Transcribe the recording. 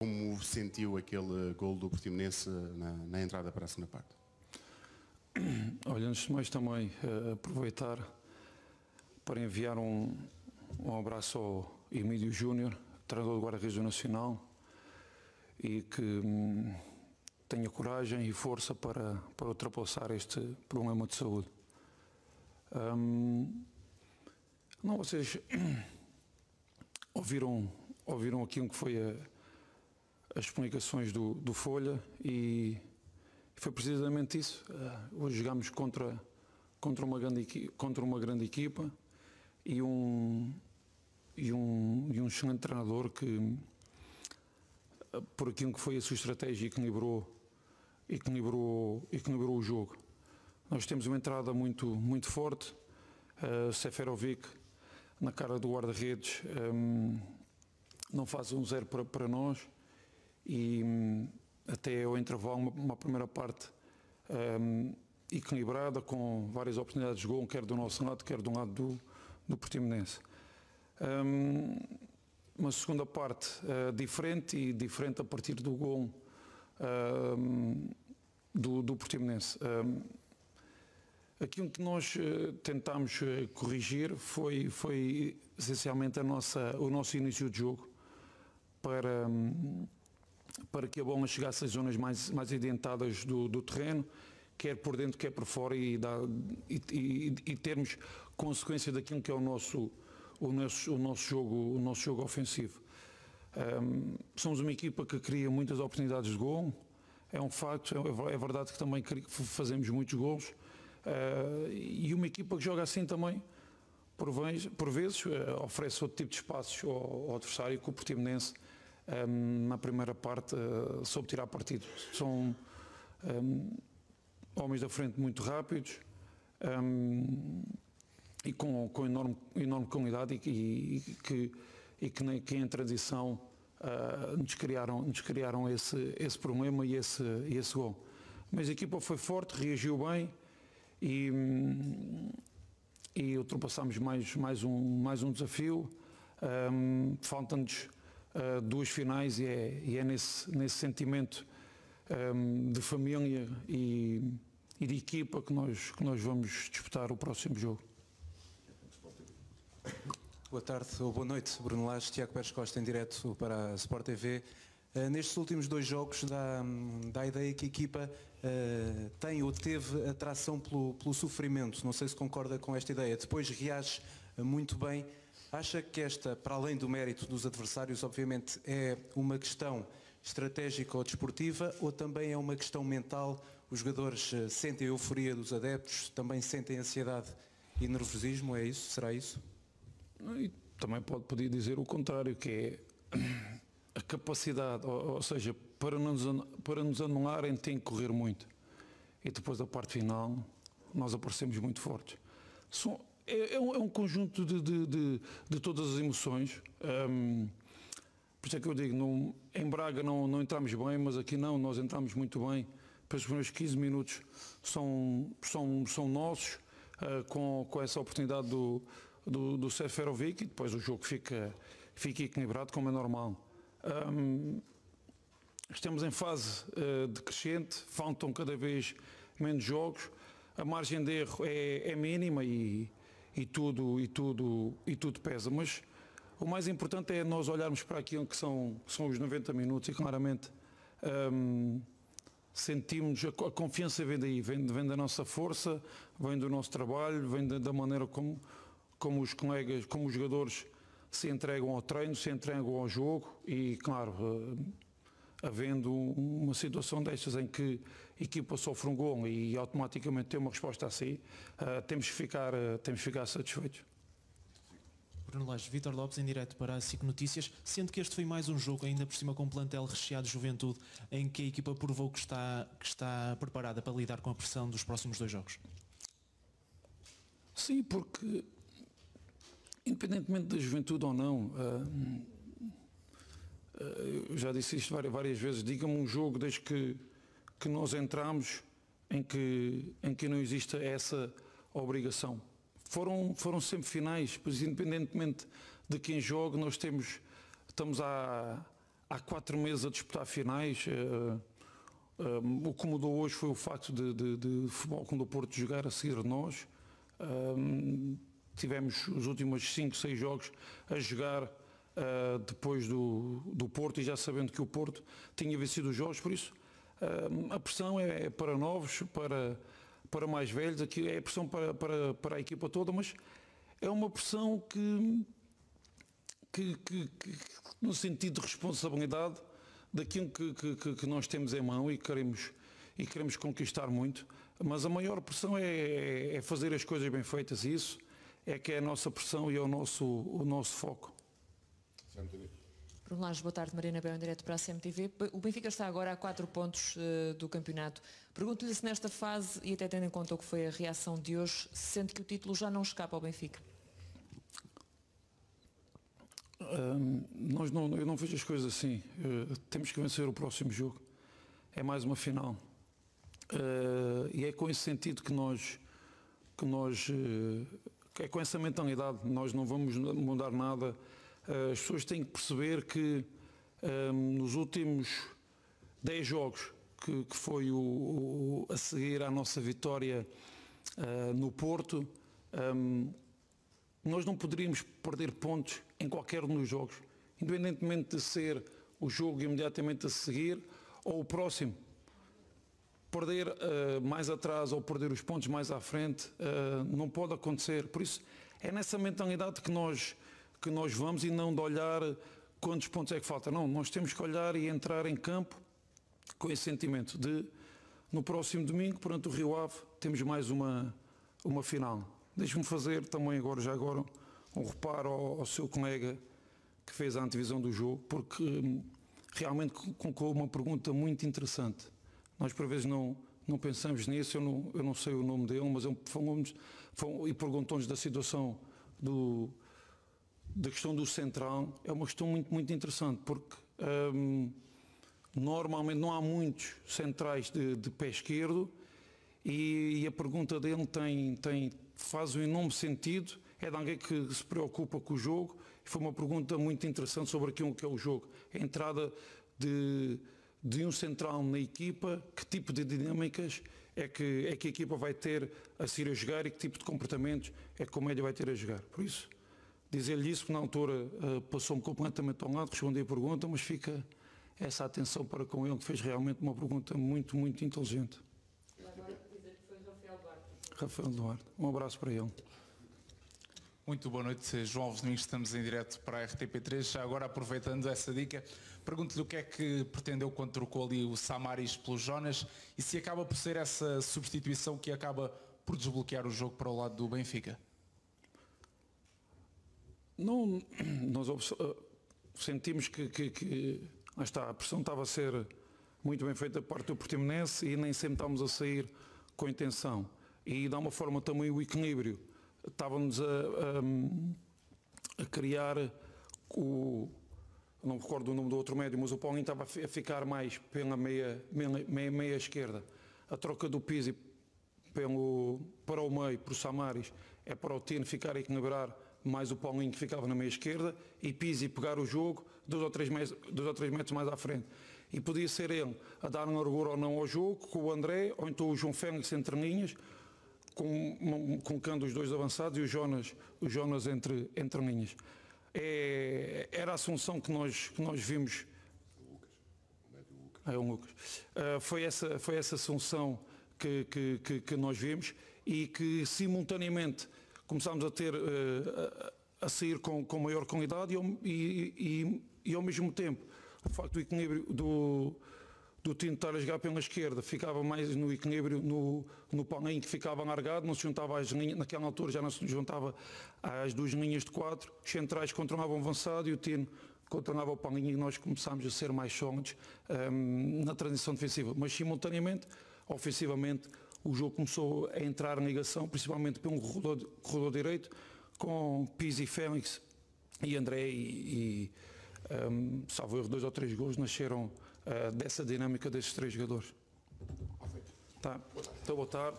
Como sentiu aquele gol do Portimonense na, na, entrada para a segunda parte? Olha, antes de mais também eh, aproveitar para enviar um, um abraço ao Emílio Júnior, treinador do Guarda-Redes Nacional, e que hum, tenha coragem e força para, para ultrapassar este problema de saúde. Hum, não, vocês ouviram, ouviram aquilo que foi a as comunicações do, do Folha e foi precisamente isso. Uh, hoje jogámos contra, contra, uma grande, contra uma grande equipa e um, e um, e um excelente treinador que, eh, por aquilo que foi a sua estratégia, equilibrou, equilibrou, equilibrou o jogo. Nós temos uma entrada muito, muito forte, uh, Seferovic na cara do guarda-redes um, não faz um zero para, para nós e hum, até ao intervalo uma, uma primeira parte um, equilibrada com várias oportunidades de gol, quer do nosso lado, quer do lado do, do Portimonense. Um, uma segunda parte uh, diferente e diferente a partir do gol hum, do, do Portimonense. Hum, Aquilo que nós eh, tentámos eh, corrigir foi, foi essencialmente a nossa, o nosso início de jogo para, para que a bola chegasse às zonas mais, mais identadas do, do terreno, quer por dentro, quer por fora, e, dá, e, e, e termos consequência daquilo que é o nosso, o nosso, o nosso, jogo, o nosso jogo ofensivo. Um, somos uma equipa que cria muitas oportunidades de gol, é um facto, é, é verdade que também fazemos muitos gols, uh, e uma equipa que joga assim também, por, vez, por vezes, uh, oferece outro tipo de espaços ao, ao adversário que o Portimonense um, na primeira parte uh, soube tirar partido. São um, homens da frente muito rápidos um, e com, com enorme, enorme qualidade e, e, e que, e que, que, em transição uh, nos, criaram, nos criaram esse, esse problema e esse, esse gol. Mas a equipa foi forte, reagiu bem e, e ultrapassámos mais, mais, um, mais um desafio. Um, Falta-nos duas finais e é, e é nesse, nesse sentimento um, de família e, e, de equipa que nós, que nós vamos disputar o próximo jogo. Boa tarde ou boa noite, Bruno Lages Tiago Pérez Costa em direto para a Sport TV. Uh, eh, nestes últimos dois jogos dá, dá a ideia que a equipa uh, tem ou teve atração pelo, pelo sofrimento. Não sei se concorda com esta ideia. Depois reage muito bem Acha que esta, para além do mérito dos adversários, obviamente é uma questão estratégica ou desportiva ou também é uma questão mental? Os jogadores eh, sentem a euforia dos adeptos, também sentem ansiedade e nervosismo? É isso? Será isso? E também pode, podia dizer o contrário, que é a capacidade, ou, ou seja, para nos, para nos anularem tem que correr muito. E depois da parte final nós aparecemos muito fortes. É, é, é, um, é um, conjunto de, de, de, de, todas as emoções. Um, por isso é que eu digo, não, em Braga não, não entramos bem, mas aqui não, nós entramos muito bem. os primeiros 15 minutos são, são, são nossos, uh, com, com essa oportunidade do, do, do Seferovic, e depois o jogo fica, fica equilibrado, como é normal. Um, estamos em fase uh, decrescente, faltam cada vez menos jogos, a margem de erro é, é mínima e, e tudo, e tudo, e tudo pesa. Mas o mais importante é nós olharmos para aquilo que são, são os 90 minutos e claramente hum, sentimos, a, a, confiança vem daí, vem, vem, da nossa força, vem do nosso trabalho, vem da, da, maneira como, como os colegas, como os jogadores se entregam ao treino, se entregam ao jogo e, claro, hum, havendo uma situação destas em que a equipa sofre um gol e automaticamente tem uma resposta a si, eh, temos que ficar, eh, temos que ficar satisfeitos. Bruno Lage, Vitor Lopes em direto para a SIC Notícias, sendo que este foi mais um jogo, ainda por cima com um plantel recheado de juventude, em que a equipa provou que está, que está preparada para lidar com a pressão dos próximos dois jogos. Sim, porque independentemente da juventude ou não, uh, eh, eu já disse isto várias, várias vezes, diga-me um jogo desde que, que nós entramos em que, em que não exista essa obrigação. Foram, foram sempre finais, pois independentemente de quem jogue, nós temos, estamos há, há quatro meses a disputar finais. Uh, eh, um, eh, o que mudou hoje foi o facto de, de, de futebol com o Porto jogar a seguir de nós. Um, tivemos os últimos cinco seis jogos a jogar uh, depois do, do Porto e já sabendo que o Porto tinha vencido os jogos, por isso uh, a pressão é, é, para novos, para, para mais velhos, aqui é pressão para, para, para a equipa toda, mas é uma pressão que, que, que, que no sentido de responsabilidade daquilo que, que, que, nós temos em mão e queremos, e queremos conquistar muito, mas a maior pressão é, é, é fazer as coisas bem feitas e isso é que é a nossa pressão e é o nosso, o nosso foco. CMTV. Bruno lado, boa tarde. Marina Bel, em direto para a CMTV. O Benfica está agora a 4 pontos uh, do campeonato. Pergunto-lhe se nesta fase, e até tendo em conta o que foi a reação de hoje, se sente que o título já não escapa ao Benfica. Um, nós não, eu não vejo as coisas assim. Uh, temos que vencer o próximo jogo. É mais uma final. Uh, e é com esse sentido que nós, que nós, uh, é com essa mentalidade, nós não vamos mudar nada eh, as pessoas têm que perceber que um, ehm, nos últimos 10 jogos, que, que foi o, o, a seguir à nossa vitória uh, no Porto, um, ehm, nós não poderíamos perder pontos em qualquer um dos jogos, independentemente de ser o jogo imediatamente a seguir ou o próximo. Perder uh, mais atrás ou perder os pontos mais à frente uh, não pode acontecer. Por isso, é nessa mentalidade que nós que nós vamos e não de olhar quantos pontos é que falta. Não, nós temos que olhar e entrar em campo com esse sentimento de no próximo domingo, perante o Rio Ave, temos mais uma, uma final. Deixe-me fazer também agora, já agora, um reparo ao, ao, seu colega que fez a antevisão do jogo, porque hum, realmente colocou uma pergunta muito interessante. Nós por vezes não, não pensamos nisso, eu não, eu não sei o nome dele, mas ele é falou-nos falou, e perguntou-nos da situação do, da questão do central é uma questão muito, muito interessante, porque um, normalmente não há muitos centrais de, de pé esquerdo e, e, a pergunta dele tem, tem, faz um enorme sentido, é de alguém que se preocupa com o jogo, e foi uma pergunta muito interessante sobre aquilo que é o jogo, a entrada de, de um central na equipa, que tipo de dinâmicas é que, é que a equipa vai ter a seguir a jogar e que tipo de comportamentos é que o médio vai ter a jogar, por isso dizer-lhe isso, porque na altura eh, passou-me completamente ao lado, respondi a pergunta, mas fica essa atenção para com ele, que fez realmente uma pergunta muito, muito inteligente. Rafael Duarte. Rafael Duarte. Um abraço para ele. Muito boa noite, eh, João Alves estamos em direto para a RTP3. Já agora aproveitando essa dica, pergunto-lhe o que é que pretendeu quando trocou ali o Samaris pelo Jonas e se acaba por ser essa substituição que acaba por desbloquear o jogo para o lado do Benfica. Não, nós ah, sentimos que, que, que está, a pressão estava a ser muito bem feita da parte do Portimonense e nem sempre estávamos a sair com intenção. E dá uma forma também o equilíbrio. Estávamos a, a, a criar o. Não me recordo o nome do outro médio, mas o Paulinho estava a ficar mais pela meia, meia, meia, meia esquerda. A troca do Pizzi pelo, para o meio, para o Samaris, é para o Tino ficar a equilibrar mais o Paulinho que ficava na meia esquerda, e Pizzi pegar o jogo dois ou três, metros, dois ou três metros mais à frente. E podia ser ele a dar um orgulho ou não ao jogo, com o André, ou então o João Félix entre linhas, com, colocando os dois avançados e o Jonas, o Jonas entre, entre linhas. É, era a assunção que nós, que nós vimos. É um Lucas. Uh, foi, essa, foi essa assunção que, que, que, que nós vimos e que simultaneamente começámos a ter eh, a, a sair com, com maior qualidade e, e, e, e, ao mesmo tempo o facto do equilíbrio do do Tino estar a jogar pela esquerda, ficava mais no equilíbrio no, no palinho que ficava alargado, não se juntava às linhas, naquela altura já não se juntava às duas linhas de quatro, os centrais controlavam avançado e o Tino controlava o palinho e nós começámos a ser mais sólidos ehm, na transição defensiva, mas simultaneamente, ofensivamente, o jogo começou a entrar em ligação, principalmente pelo corredor, corredor direito, com Pizzi, Félix e André e, e um, salvo erro, dois ou três gols nasceram uh, dessa dinâmica destes três jogadores. Tá. Então, boa tarde.